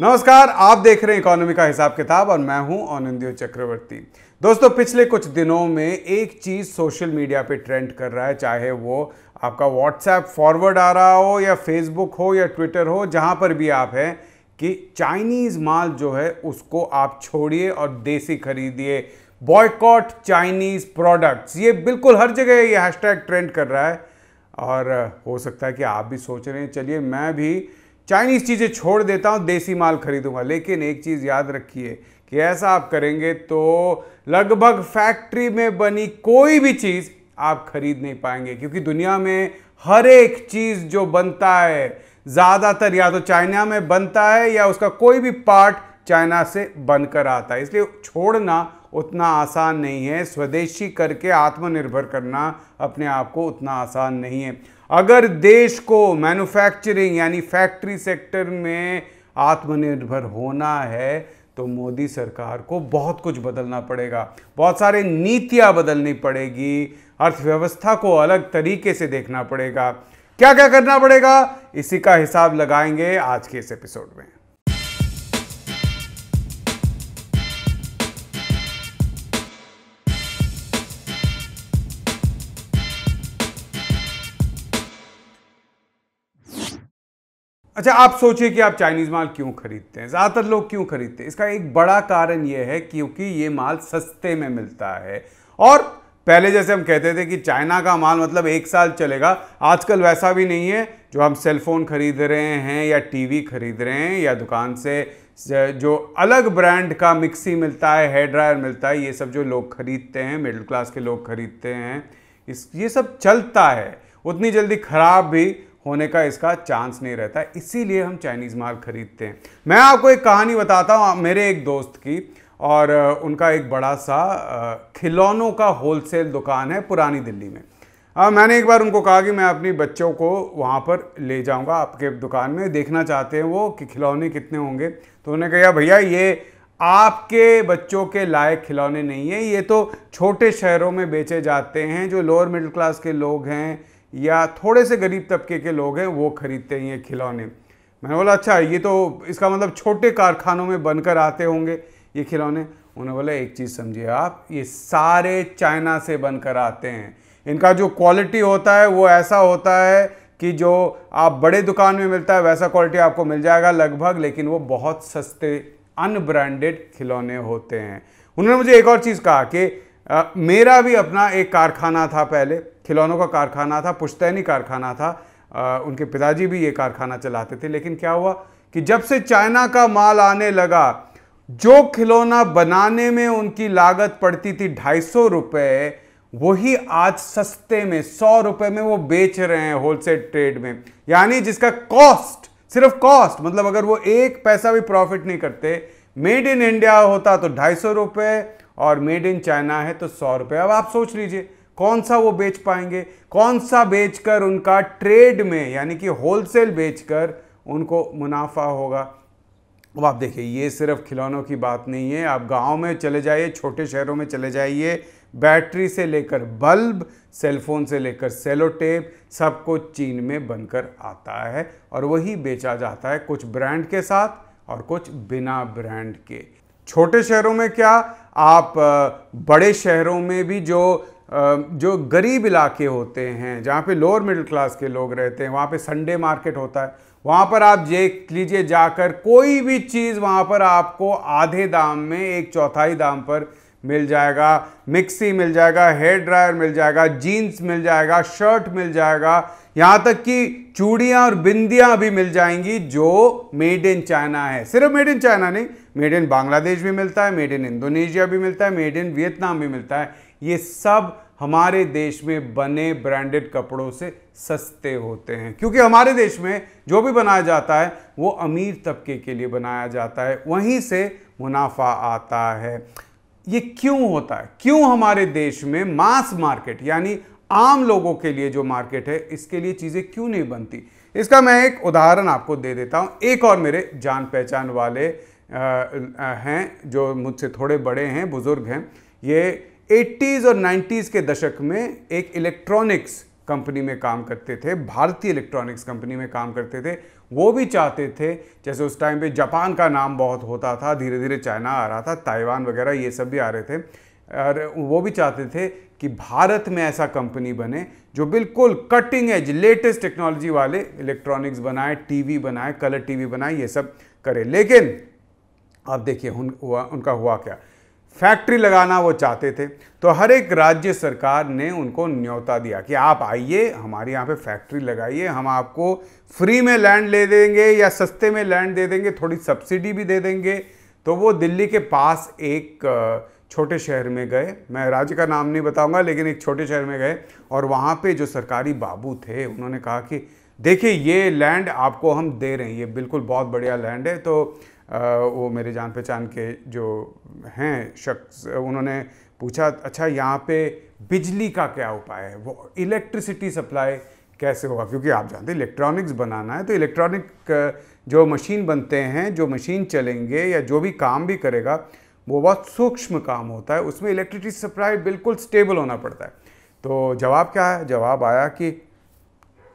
नमस्कार आप देख रहे हैं इकोनॉमी का हिसाब किताब और मैं हूं आनंदियो चक्रवर्ती दोस्तों पिछले कुछ दिनों में एक चीज़ सोशल मीडिया पे ट्रेंड कर रहा है चाहे वो आपका व्हाट्सएप फॉरवर्ड आ रहा हो या फेसबुक हो या ट्विटर हो जहां पर भी आप हैं कि चाइनीज़ माल जो है उसको आप छोड़िए और देसी खरीदिए बॉयकॉट चाइनीज़ प्रोडक्ट्स ये बिल्कुल हर जगह ये हैशटैग ट्रेंड कर रहा है और हो सकता है कि आप भी सोच रहे हैं चलिए मैं भी चाइनीज़ चीज़ें छोड़ देता हूँ देसी माल खरीदूंगा लेकिन एक चीज़ याद रखिए कि ऐसा आप करेंगे तो लगभग फैक्ट्री में बनी कोई भी चीज़ आप खरीद नहीं पाएंगे क्योंकि दुनिया में हर एक चीज़ जो बनता है ज़्यादातर या तो चाइना में बनता है या उसका कोई भी पार्ट चाइना से बनकर आता है इसलिए छोड़ना उतना आसान नहीं है स्वदेशी करके आत्मनिर्भर करना अपने आप को उतना आसान नहीं है अगर देश को मैन्युफैक्चरिंग यानी फैक्ट्री सेक्टर में आत्मनिर्भर होना है तो मोदी सरकार को बहुत कुछ बदलना पड़ेगा बहुत सारे नीतियां बदलनी पड़ेगी अर्थव्यवस्था को अलग तरीके से देखना पड़ेगा क्या क्या करना पड़ेगा इसी का हिसाब लगाएंगे आज के इस एपिसोड में अच्छा आप सोचिए कि आप चाइनीज़ माल क्यों खरीदते हैं ज़्यादातर लोग क्यों खरीदते हैं इसका एक बड़ा कारण यह है क्योंकि ये माल सस्ते में मिलता है और पहले जैसे हम कहते थे कि चाइना का माल मतलब एक साल चलेगा आजकल वैसा भी नहीं है जो हम सेलफोन खरीद रहे हैं या टीवी खरीद रहे हैं या दुकान से जो अलग ब्रांड का मिक्सी मिलता है हेयर ड्रायर मिलता है ये सब जो लोग खरीदते हैं मिडिल क्लास के लोग खरीदते हैं इस ये सब चलता है उतनी जल्दी ख़राब भी होने का इसका चांस नहीं रहता इसीलिए हम चाइनीज़ माल खरीदते हैं मैं आपको एक कहानी बताता हूँ मेरे एक दोस्त की और उनका एक बड़ा सा खिलौनों का होलसेल दुकान है पुरानी दिल्ली में आ, मैंने एक बार उनको कहा कि मैं अपनी बच्चों को वहाँ पर ले जाऊँगा आपके दुकान में देखना चाहते हैं वो कि खिलौने कितने होंगे तो उन्होंने कहा भैया ये आपके बच्चों के लायक खिलौने नहीं हैं ये तो छोटे शहरों में बेचे जाते हैं जो लोअर मिडिल क्लास के लोग हैं या थोड़े से गरीब तबके के लोग हैं वो खरीदते हैं ये खिलौने मैंने बोला अच्छा ये तो इसका मतलब छोटे कारखानों में बनकर आते होंगे ये खिलौने उन्होंने बोला एक चीज़ समझिए आप ये सारे चाइना से बनकर आते हैं इनका जो क्वालिटी होता है वो ऐसा होता है कि जो आप बड़े दुकान में मिलता है वैसा क्वालिटी आपको मिल जाएगा लगभग लेकिन वो बहुत सस्ते अनब्रांडेड खिलौने होते हैं उन्होंने मुझे एक और चीज़ कहा कि आ, मेरा भी अपना एक कारखाना था पहले खिलौनों का कारखाना था पुश्तैनी कारखाना था आ, उनके पिताजी भी ये कारखाना चलाते थे लेकिन क्या हुआ कि जब से चाइना का माल आने लगा जो खिलौना बनाने में उनकी लागत पड़ती थी ढाई सौ रुपये वही आज सस्ते में सौ रुपये में वो बेच रहे हैं होलसेल ट्रेड में यानी जिसका कॉस्ट सिर्फ कॉस्ट मतलब अगर वो एक पैसा भी प्रॉफिट नहीं करते मेड इन इंडिया होता तो ढाई सौ रुपये और मेड इन चाइना है तो सौ रुपये अब आप सोच लीजिए कौन सा वो बेच पाएंगे कौन सा बेचकर उनका ट्रेड में यानी कि होलसेल बेचकर उनको मुनाफा होगा अब आप देखिए ये सिर्फ खिलौनों की बात नहीं है आप गांव में चले जाइए छोटे शहरों में चले जाइए बैटरी से लेकर बल्ब सेलफोन से लेकर सेलो टेप सब कुछ चीन में बनकर आता है और वही बेचा जाता है कुछ ब्रांड के साथ और कुछ बिना ब्रांड के छोटे शहरों में क्या आप बड़े शहरों में भी जो जो गरीब इलाके होते हैं जहाँ पे लोअर मिडिल क्लास के लोग रहते हैं वहाँ पे संडे मार्केट होता है वहाँ पर आप देख लीजिए जाकर कोई भी चीज़ वहाँ पर आपको आधे दाम में एक चौथाई दाम पर मिल जाएगा मिक्सी मिल जाएगा हेयर ड्रायर मिल जाएगा जीन्स मिल जाएगा शर्ट मिल जाएगा यहाँ तक कि चूड़ियाँ और बिंदियाँ भी मिल जाएंगी जो मेड इन चाइना है सिर्फ मेड इन चाइना नहीं मेड इन बांग्लादेश भी मिलता है मेड इन इंडोनेशिया भी मिलता है मेड इन वियतनाम भी मिलता है ये सब हमारे देश में बने ब्रांडेड कपड़ों से सस्ते होते हैं क्योंकि हमारे देश में जो भी बनाया जाता है वो अमीर तबके के लिए बनाया जाता है वहीं से मुनाफा आता है ये क्यों होता है क्यों हमारे देश में मास मार्केट यानी आम लोगों के लिए जो मार्केट है इसके लिए चीज़ें क्यों नहीं बनती इसका मैं एक उदाहरण आपको दे देता हूँ एक और मेरे जान पहचान वाले हैं जो मुझसे थोड़े बड़े हैं बुज़ुर्ग हैं ये 80s और 90s के दशक में एक इलेक्ट्रॉनिक्स कंपनी में काम करते थे भारतीय इलेक्ट्रॉनिक्स कंपनी में काम करते थे वो भी चाहते थे जैसे उस टाइम पे जापान का नाम बहुत होता था धीरे धीरे चाइना आ रहा था ताइवान वगैरह ये सब भी आ रहे थे और वो भी चाहते थे कि भारत में ऐसा कंपनी बने जो बिल्कुल कटिंग एज लेटेस्ट टेक्नोलॉजी वाले इलेक्ट्रॉनिक्स बनाए टीवी बनाए कलर टीवी बनाए ये सब करे लेकिन आप देखिए उन, उनका हुआ क्या फैक्ट्री लगाना वो चाहते थे तो हर एक राज्य सरकार ने उनको न्योता दिया कि आप आइए हमारे यहाँ पे फैक्ट्री लगाइए हम आपको फ्री में लैंड ले देंगे या सस्ते में लैंड दे देंगे थोड़ी सब्सिडी भी दे देंगे तो वो दिल्ली के पास एक छोटे शहर में गए मैं राज्य का नाम नहीं बताऊंगा लेकिन एक छोटे शहर में गए और वहाँ पे जो सरकारी बाबू थे उन्होंने कहा कि देखिए ये लैंड आपको हम दे रहे हैं ये बिल्कुल बहुत बढ़िया लैंड है तो आ, वो मेरे जान पहचान के जो हैं शख्स उन्होंने पूछा अच्छा यहाँ पे बिजली का क्या उपाय है वो इलेक्ट्रिसिटी सप्लाई कैसे होगा क्योंकि आप जानते हैं इलेक्ट्रॉनिक्स बनाना है तो इलेक्ट्रॉनिक जो मशीन बनते हैं जो मशीन चलेंगे या जो भी काम भी करेगा वो बहुत सूक्ष्म काम होता है उसमें इलेक्ट्रिसिटी सप्लाई बिल्कुल स्टेबल होना पड़ता है तो जवाब क्या है जवाब आया कि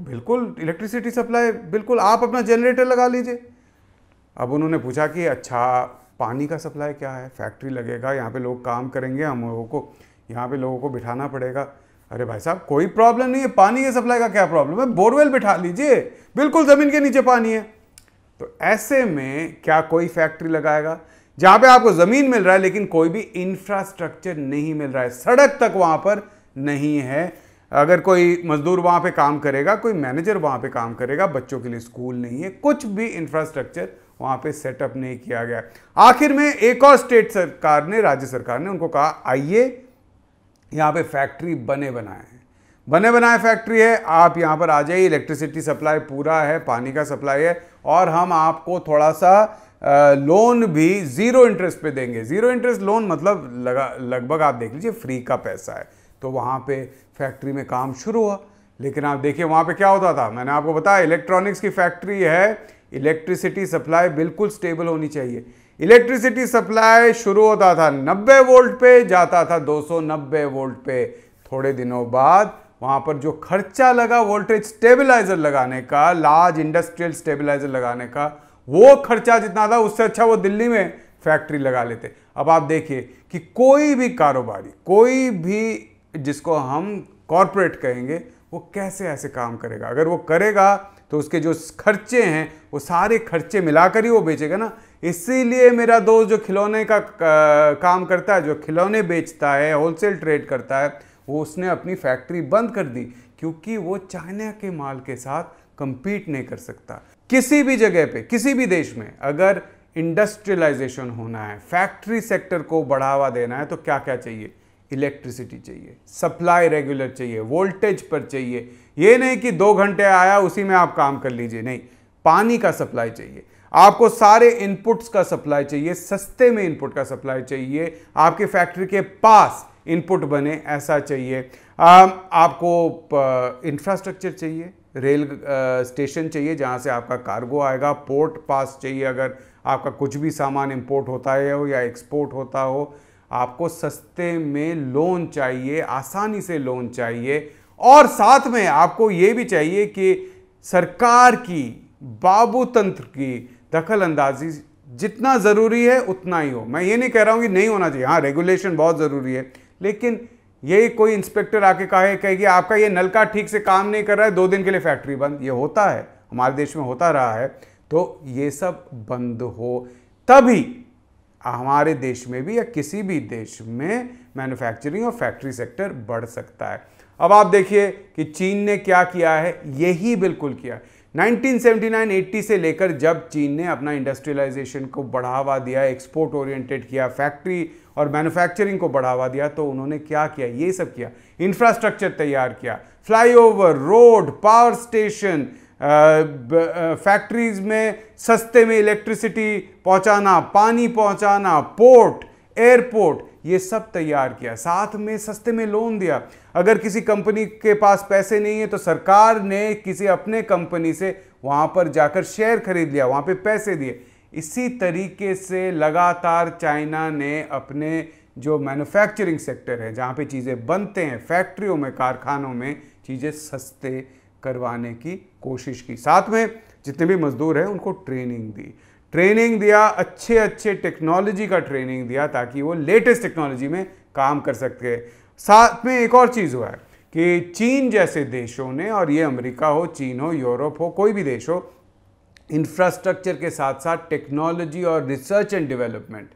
बिल्कुल इलेक्ट्रिसिटी सप्लाई बिल्कुल आप अपना जनरेटर लगा लीजिए अब उन्होंने पूछा कि अच्छा पानी का सप्लाई क्या है फैक्ट्री लगेगा यहाँ पे लोग काम करेंगे हम लोगों को यहाँ पे लोगों को बिठाना पड़ेगा अरे भाई साहब कोई प्रॉब्लम नहीं है पानी के सप्लाई का क्या प्रॉब्लम है बोरवेल बिठा लीजिए बिल्कुल ज़मीन के नीचे पानी है तो ऐसे में क्या कोई फैक्ट्री लगाएगा जहाँ पे आपको ज़मीन मिल रहा है लेकिन कोई भी इंफ्रास्ट्रक्चर नहीं मिल रहा है सड़क तक वहाँ पर नहीं है अगर कोई मज़दूर वहाँ पे काम करेगा कोई मैनेजर वहाँ पे काम करेगा बच्चों के लिए स्कूल नहीं है कुछ भी इंफ्रास्ट्रक्चर वहाँ पे सेटअप नहीं किया गया आखिर में एक और स्टेट सरकार ने राज्य सरकार ने उनको कहा आइए यहाँ पे फैक्ट्री बने बनाए बने बनाए फैक्ट्री है आप यहाँ पर आ जाइए इलेक्ट्रिसिटी सप्लाई पूरा है पानी का सप्लाई है और हम आपको थोड़ा सा लोन भी ज़ीरो इंटरेस्ट पे देंगे ज़ीरो इंटरेस्ट लोन मतलब लगा लगभग आप देख लीजिए फ्री का पैसा है तो वहाँ पे फैक्ट्री में काम शुरू हुआ लेकिन आप देखिए वहाँ पे क्या होता था मैंने आपको बताया इलेक्ट्रॉनिक्स की फैक्ट्री है इलेक्ट्रिसिटी सप्लाई बिल्कुल स्टेबल होनी चाहिए इलेक्ट्रिसिटी सप्लाई शुरू होता था 90 वोल्ट पे जाता था 290 वोल्ट पे थोड़े दिनों बाद वहाँ पर जो खर्चा लगा वोल्टेज स्टेबलाइजर लगाने का लार्ज इंडस्ट्रियल स्टेबलाइजर लगाने का वो खर्चा जितना था उससे अच्छा वो दिल्ली में फैक्ट्री लगा लेते अब आप देखिए कि कोई भी कारोबारी कोई भी जिसको हम कॉरपोरेट कहेंगे वो कैसे ऐसे काम करेगा अगर वो करेगा तो उसके जो खर्चे हैं वो सारे खर्चे मिलाकर ही वो बेचेगा ना इसीलिए मेरा दोस्त जो खिलौने का काम करता है जो खिलौने बेचता है होलसेल ट्रेड करता है वो उसने अपनी फैक्ट्री बंद कर दी क्योंकि वो चाइना के माल के साथ कंपीट नहीं कर सकता किसी भी जगह पे किसी भी देश में अगर इंडस्ट्रियलाइजेशन होना है फैक्ट्री सेक्टर को बढ़ावा देना है तो क्या क्या चाहिए इलेक्ट्रिसिटी चाहिए सप्लाई रेगुलर चाहिए वोल्टेज पर चाहिए ये नहीं कि दो घंटे आया उसी में आप काम कर लीजिए नहीं पानी का सप्लाई चाहिए आपको सारे इनपुट्स का सप्लाई चाहिए सस्ते में इनपुट का सप्लाई चाहिए आपके फैक्ट्री के पास इनपुट बने ऐसा चाहिए आपको इंफ्रास्ट्रक्चर चाहिए रेल स्टेशन चाहिए जहाँ से आपका कार्गो आएगा पोर्ट पास चाहिए अगर आपका कुछ भी सामान इंपोर्ट होता है हो या एक्सपोर्ट होता हो आपको सस्ते में लोन चाहिए आसानी से लोन चाहिए और साथ में आपको ये भी चाहिए कि सरकार की बाबू तंत्र की दखल अंदाजी जितना ज़रूरी है उतना ही हो मैं ये नहीं कह रहा हूँ कि नहीं होना चाहिए हाँ रेगुलेशन बहुत ज़रूरी है लेकिन यही कोई इंस्पेक्टर आके कहे कहेगी आपका ये नलका ठीक से काम नहीं कर रहा है दो दिन के लिए फैक्ट्री बंद ये होता है हमारे देश में होता रहा है तो ये सब बंद हो तभी हमारे देश में भी या किसी भी देश में मैन्युफैक्चरिंग और फैक्ट्री सेक्टर बढ़ सकता है अब आप देखिए कि चीन ने क्या किया है यही बिल्कुल किया 1979-80 से लेकर जब चीन ने अपना इंडस्ट्रियलाइजेशन को बढ़ावा दिया एक्सपोर्ट ओरिएंटेड किया फैक्ट्री और मैन्युफैक्चरिंग को बढ़ावा दिया तो उन्होंने क्या किया ये सब किया इंफ्रास्ट्रक्चर तैयार किया flyover road power station factories में सस्ते में इलेक्ट्रिसिटी पहुंचाना पानी पहुंचाना पोर्ट एयरपोर्ट ये सब तैयार किया साथ में सस्ते में लोन दिया अगर किसी कंपनी के पास पैसे नहीं है तो सरकार ने किसी अपने कंपनी से वहाँ पर जाकर शेयर खरीद लिया वहाँ पे पैसे दिए इसी तरीके से लगातार चाइना ने अपने जो मैन्युफैक्चरिंग सेक्टर है जहाँ पे चीज़ें बनते हैं फैक्ट्रियों में कारखानों में चीज़ें सस्ते करवाने की कोशिश की साथ में जितने भी मजदूर हैं उनको ट्रेनिंग दी ट्रेनिंग दिया अच्छे अच्छे टेक्नोलॉजी का ट्रेनिंग दिया ताकि वो लेटेस्ट टेक्नोलॉजी में काम कर सकते साथ में एक और चीज़ हुआ है कि चीन जैसे देशों ने और ये अमेरिका हो चीन हो यूरोप हो कोई भी देश हो इंफ्रास्ट्रक्चर के साथ साथ टेक्नोलॉजी और रिसर्च एंड डेवलपमेंट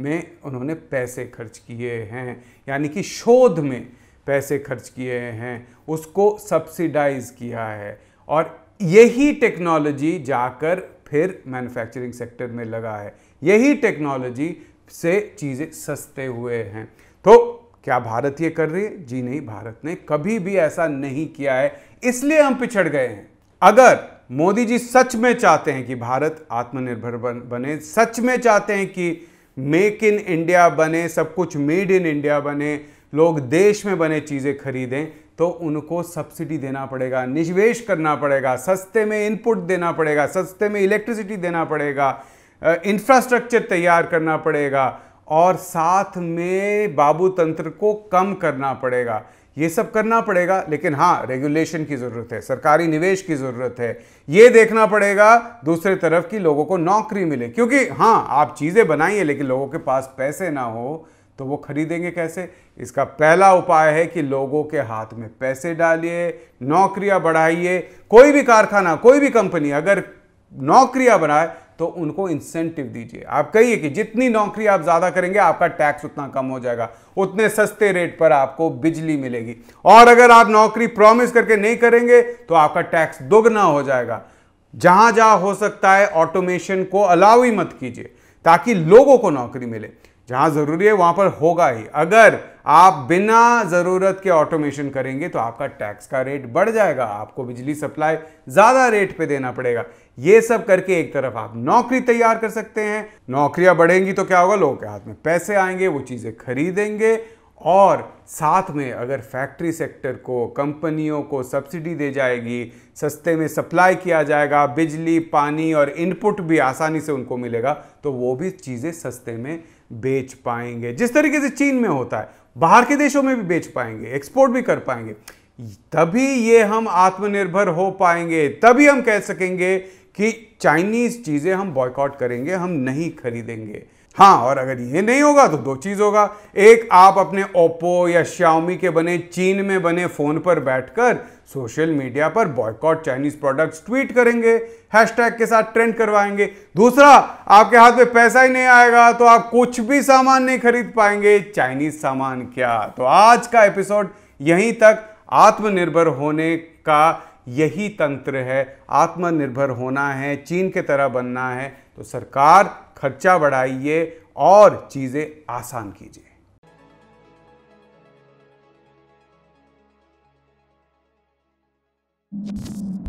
में उन्होंने पैसे खर्च किए हैं यानी कि शोध में पैसे खर्च किए हैं उसको सब्सिडाइज किया है और यही टेक्नोलॉजी जाकर फिर मैन्युफैक्चरिंग सेक्टर में लगा है यही टेक्नोलॉजी से चीज़ें सस्ते हुए हैं तो क्या भारत ये कर रही है जी नहीं भारत ने कभी भी ऐसा नहीं किया है इसलिए हम पिछड़ गए हैं अगर मोदी जी सच में चाहते हैं कि भारत आत्मनिर्भर बने सच में चाहते हैं कि मेक इन इंडिया बने सब कुछ मेड इन इंडिया बने लोग देश में बने चीज़ें खरीदें तो उनको सब्सिडी देना पड़ेगा निवेश करना पड़ेगा सस्ते में इनपुट देना पड़ेगा सस्ते में इलेक्ट्रिसिटी देना पड़ेगा इंफ्रास्ट्रक्चर तैयार करना पड़ेगा और साथ में बाबू तंत्र को कम करना पड़ेगा ये सब करना पड़ेगा लेकिन हाँ रेगुलेशन की ज़रूरत है सरकारी निवेश की ज़रूरत है ये देखना पड़ेगा दूसरे तरफ कि लोगों को नौकरी मिले क्योंकि हाँ आप चीज़ें बनाइए लेकिन लोगों के पास पैसे ना हो तो वो खरीदेंगे कैसे इसका पहला उपाय है कि लोगों के हाथ में पैसे डालिए नौकरियां बढ़ाइए कोई भी कारखाना कोई भी कंपनी अगर नौकरियां बनाए तो उनको इंसेंटिव दीजिए आप कहिए कि जितनी नौकरी आप ज़्यादा करेंगे आपका टैक्स उतना कम हो जाएगा उतने सस्ते रेट पर आपको बिजली मिलेगी और अगर आप नौकरी प्रॉमिस करके नहीं करेंगे तो आपका टैक्स दोगुना हो जाएगा जहां जहां हो सकता है ऑटोमेशन को अलाउ ही मत कीजिए ताकि लोगों को नौकरी मिले जहाँ ज़रूरी है वहाँ पर होगा ही अगर आप बिना ज़रूरत के ऑटोमेशन करेंगे तो आपका टैक्स का रेट बढ़ जाएगा आपको बिजली सप्लाई ज़्यादा रेट पे देना पड़ेगा ये सब करके एक तरफ आप नौकरी तैयार कर सकते हैं नौकरियाँ बढ़ेंगी तो क्या होगा लोगों के हाथ में पैसे आएंगे वो चीज़ें खरीदेंगे और साथ में अगर फैक्ट्री सेक्टर को कंपनियों को सब्सिडी दे जाएगी सस्ते में सप्लाई किया जाएगा बिजली पानी और इनपुट भी आसानी से उनको मिलेगा तो वो भी चीज़ें सस्ते में बेच पाएंगे जिस तरीके से चीन में होता है बाहर के देशों में भी बेच पाएंगे एक्सपोर्ट भी कर पाएंगे तभी ये हम आत्मनिर्भर हो पाएंगे तभी हम कह सकेंगे कि चाइनीज चीज़ें हम बॉयकॉट करेंगे हम नहीं खरीदेंगे हाँ और अगर ये नहीं होगा तो दो चीज़ होगा एक आप अपने ओप्पो या श्यामी के बने चीन में बने फ़ोन पर बैठकर सोशल मीडिया पर बॉयकॉट चाइनीज़ प्रोडक्ट्स ट्वीट करेंगे हैशटैग के साथ ट्रेंड करवाएंगे दूसरा आपके हाथ में पैसा ही नहीं आएगा तो आप कुछ भी सामान नहीं खरीद पाएंगे चाइनीज़ सामान क्या तो आज का एपिसोड यहीं तक आत्मनिर्भर होने का यही तंत्र है आत्मनिर्भर होना है चीन के तरह बनना है तो सरकार खर्चा बढ़ाइए और चीज़ें आसान कीजिए you